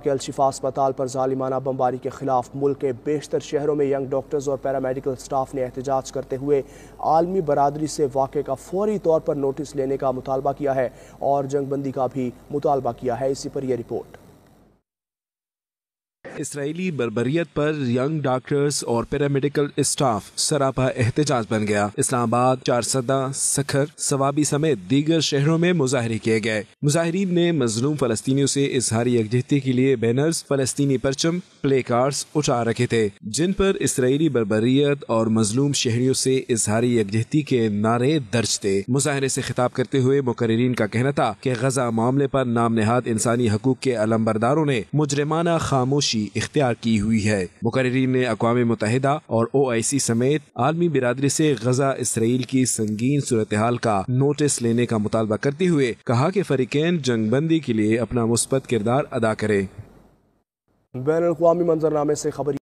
के अलशिफा अस्पताल पर ालिमाना बमबारी के खिलाफ मुल्क के बेशतर शहरों में यंग डॉक्टर्स और पैरामेडिकल स्टाफ ने एहतजाज करते हुए आलमी बरदरी से वाक़े का फौरी तौर पर नोटिस लेने का मुतालबा किया है और जंगबंदी का भी मुतालबा किया है इसी पर यह रिपोर्ट इसराइली बर्बरियत पर यंग डॉक्टर्स और पैरामेडिकल स्टाफ सरापा एहतजाज बन गया इस्लामाबाद चारसदा सखर सवाबी समेत दीगर शहरों में मुजाहरे किए गए मुजाहरीन ने मजलूम फलस्तियों से इजहारी यकजहती के लिए बैनर्स फलस्तनी परचम प्ले कार्ड उठा रखे थे जिन पर इसराइली बर्बरियत और मजलूम शहरियों से इजहारी यकजहती के नारे दर्ज थे मुजाहरे से खिताब करते हुए मुकर्रीन का कहना था की गजा मामले पर नाम नहाद इंसानी हकूक के अलम्बरदारों ने मुजरमाना खामोशी की इख्तियार की हुई है मुकर्रीन ने अकवा मुतहदा और ओ आई सी समेत आलमी बिरादरी से गजा इसराइल की संगीन सूरत हाल का नोटिस लेने का मुतालबा करते हुए कहा कि फरीकैन जंगबंदी के लिए अपना मुस्बत किरदार अदा करें बैन अवी मंजरनामे से खबर